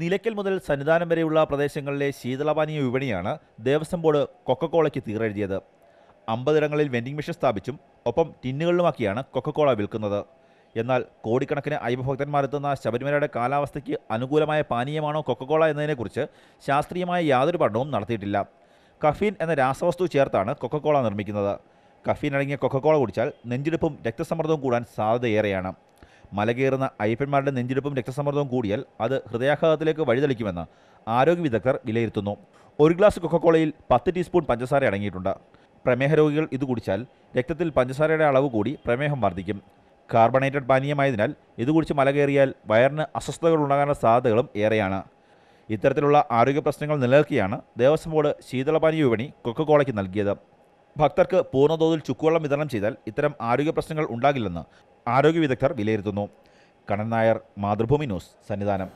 നിലയ്ക്കൽ മുതൽ സന്നിധാനം വരെയുള്ള പ്രദേശങ്ങളിലെ ശീതളപാനീയ വിപണിയാണ് ദേവസ്വം ബോർഡ് കൊക്കക്കോളയ്ക്ക് തീരെഴുതിയത് അമ്പതിടങ്ങളിൽ വെൻഡിംഗ് മെഷീൻ സ്ഥാപിച്ചും ഒപ്പം ടിന്നുകളിലുമാക്കിയാണ് കൊക്കക്കോള വിൽക്കുന്നത് എന്നാൽ കോടിക്കണക്കിന് അയ്യഭക്തന്മാരെത്തുന്ന ശബരിമലയുടെ കാലാവസ്ഥയ്ക്ക് അനുകൂലമായ പാനീയമാണോ കൊക്കക്കോള എന്നതിനെക്കുറിച്ച് ശാസ്ത്രീയമായ യാതൊരു പഠനവും നടത്തിയിട്ടില്ല കഫീൻ എന്ന രാസവസ്തു ചേർത്താണ് കൊക്കക്കോള നിർമ്മിക്കുന്നത് കഫീൻ അടങ്ങിയ കൊക്കക്കോള കുടിച്ചാൽ നെഞ്ചിടിപ്പും രക്തസമ്മർദ്ദവും കൂടാൻ സാധ്യതയേറെയാണ് മലകേറുന്ന അയ്യപ്പന്മാരുടെ നെഞ്ചിടിപ്പും രക്തസമ്മർദ്ദവും കൂടിയാൽ അത് ഹൃദയാഘാതത്തിലേക്ക് വഴിതെളിക്കുമെന്ന് ആരോഗ്യ വിദഗ്ധർ വിലയിരുത്തുന്നു ഒരു ഗ്ലാസ് കൊക്കക്കോളയിൽ പത്ത് ടീസ്പൂൺ പഞ്ചസാര അടങ്ങിയിട്ടുണ്ട് പ്രമേഹ രോഗികൾ ഇത് കുടിച്ചാൽ രക്തത്തിൽ പഞ്ചസാരയുടെ അളവ് കൂടി പ്രമേഹം വർദ്ധിക്കും കാർബണേറ്റഡ് പാനീയമായതിനാൽ ഇത് കുടിച്ച് മലകേറിയാൽ വയറിന് അസ്വസ്ഥതകൾ ഉണ്ടാകാനുള്ള സാധ്യതകളും ഏറെയാണ് ഇത്തരത്തിലുള്ള ആരോഗ്യ പ്രശ്നങ്ങൾ നിലനിൽക്കുകയാണ് ദേവസ്വം ബോർഡ് ശീതളപാനീയ വിപണി കൊക്കക്കോളയ്ക്ക് നൽകിയത് ഭക്തർക്ക് പൂർണ്ണതോതിൽ ചുക്കുവെള്ളം വിതരണം ചെയ്താൽ ഇത്തരം ആരോഗ്യ പ്രശ്നങ്ങൾ ഉണ്ടാകില്ലെന്ന് ആരോഗ്യ വിദഗ്ധർ വിലയിരുത്തുന്നു കണ്ണൻ നായർ മാതൃഭൂമി ന്യൂസ് സന്നിധാനം